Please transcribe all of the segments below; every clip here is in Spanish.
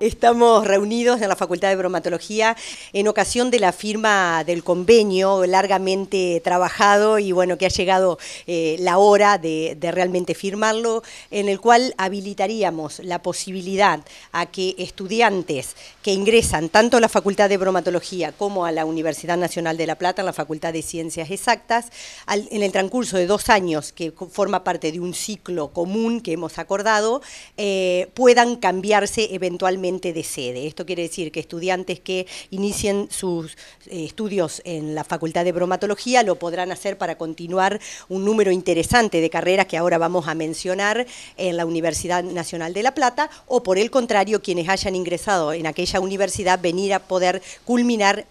Estamos reunidos en la Facultad de Bromatología en ocasión de la firma del convenio largamente trabajado y bueno, que ha llegado eh, la hora de, realmente firmarlo, en el cual habilitaríamos la posibilidad a que estudiantes que ingresan tanto a la Facultad de Bromatología como a la Universidad Nacional de La Plata, la Facultad de Ciencias Exactas, en el transcurso de dos años que forma parte de un ciclo común que hemos acordado, eh, puedan cambiarse eventualmente de sede. Esto quiere decir que estudiantes que inicien sus eh, estudios en la Facultad de Bromatología lo podrán hacer para continuar un número interesante de carreras que ahora vamos a mencionar en la Universidad Nacional de La Plata o por el contrario quienes hayan ingresado en aquella universidad venir a poder culminar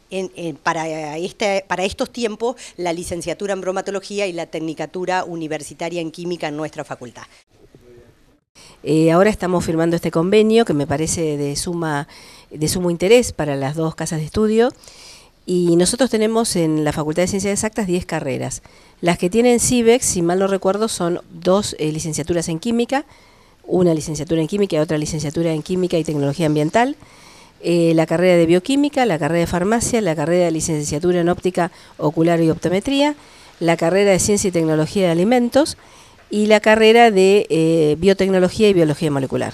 para, eh, este, para estos tiempos la licenciatura en bromatología y la tecnicatura universitaria en química en nuestra facultad. Eh, ahora estamos firmando este convenio que me parece de, suma, de sumo interés para las dos casas de estudio. Y nosotros tenemos en la Facultad de Ciencias Exactas 10 carreras. Las que tienen CIBEX, si mal no recuerdo, son dos eh, licenciaturas en química, una licenciatura en química y otra licenciatura en química y tecnología ambiental, eh, la carrera de bioquímica, la carrera de farmacia, la carrera de licenciatura en óptica ocular y optometría, la carrera de ciencia y tecnología de alimentos y la carrera de eh, biotecnología y biología molecular.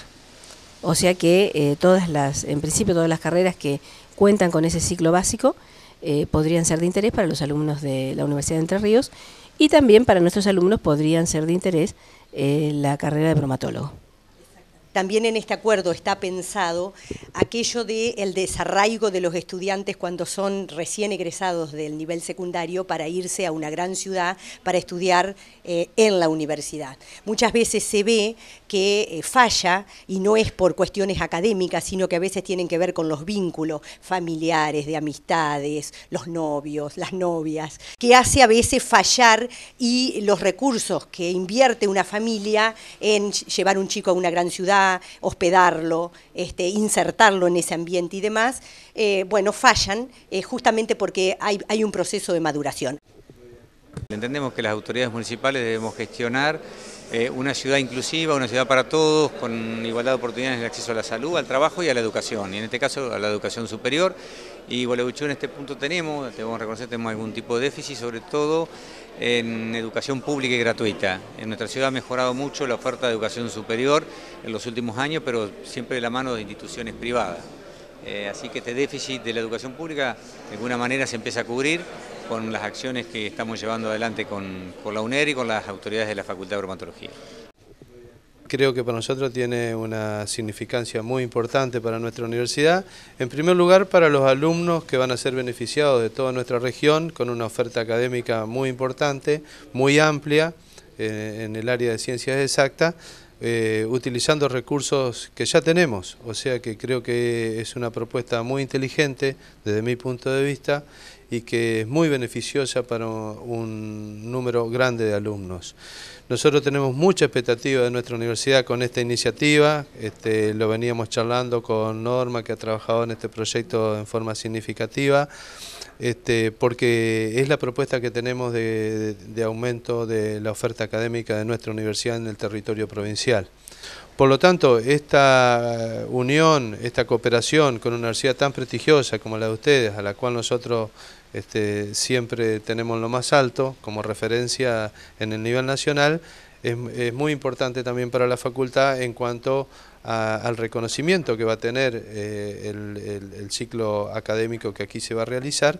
O sea que eh, todas las, en principio todas las carreras que cuentan con ese ciclo básico eh, podrían ser de interés para los alumnos de la Universidad de Entre Ríos y también para nuestros alumnos podrían ser de interés la carrera de bromatólogo. También en este acuerdo está pensado aquello del desarraigo de los estudiantes cuando son recién egresados del nivel secundario para irse a una gran ciudad para estudiar eh, en la universidad. Muchas veces se ve que eh, falla y no es por cuestiones académicas, sino que a veces tienen que ver con los vínculos familiares, de amistades, los novios, las novias, que hace a veces fallar y los recursos que invierte una familia en llevar un chico a una gran ciudad, hospedarlo, este, insertarlo en ese ambiente y demás, eh, bueno, fallan eh, justamente porque hay un proceso de maduración. Entendemos que las autoridades municipales debemos gestionar eh, una ciudad inclusiva, una ciudad para todos, con igualdad de oportunidades en el acceso a la salud, al trabajo y a la educación, y en este caso a la educación superior. Y Gualeguaychú en este punto tenemos, debemos reconocer, tenemos algún tipo de déficit, sobre todo en educación pública y gratuita. En nuestra ciudad ha mejorado mucho la oferta de educación superior en los últimos años, pero siempre de la mano de instituciones privadas. Eh, así que este déficit de la educación pública de alguna manera se empieza a cubrir con las acciones que estamos llevando adelante con, la UNER y con las autoridades de la Facultad de Bromatología. Creo que para nosotros tiene una significancia muy importante para nuestra universidad. En primer lugar, para los alumnos que van a ser beneficiados de toda nuestra región, con una oferta académica muy importante, muy amplia, eh, en el área de ciencias exactas, eh, utilizando recursos que ya tenemos, o sea que creo que es una propuesta muy inteligente desde mi punto de vista y que es muy beneficiosa para un número grande de alumnos. Nosotros tenemos mucha expectativa de nuestra universidad con esta iniciativa, este, lo veníamos charlando con Norma que ha trabajado en este proyecto en forma significativa, este, porque es la propuesta que tenemos de aumento de la oferta académica de nuestra universidad en el territorio provincial. Por lo tanto, esta unión, esta cooperación con una universidad tan prestigiosa como la de ustedes, a la cual nosotros este, siempre tenemos lo más alto como referencia en el nivel nacional, es, muy importante también para la facultad en cuanto al reconocimiento que va a tener eh, el ciclo académico que aquí se va a realizar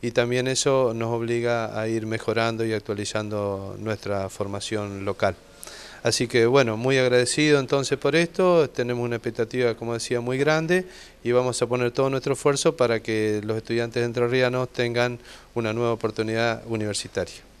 y también eso nos obliga a ir mejorando y actualizando nuestra formación local. Así que bueno, muy agradecido entonces por esto, tenemos una expectativa, como decía, muy grande y vamos a poner todo nuestro esfuerzo para que los estudiantes entrerrianos tengan una nueva oportunidad universitaria.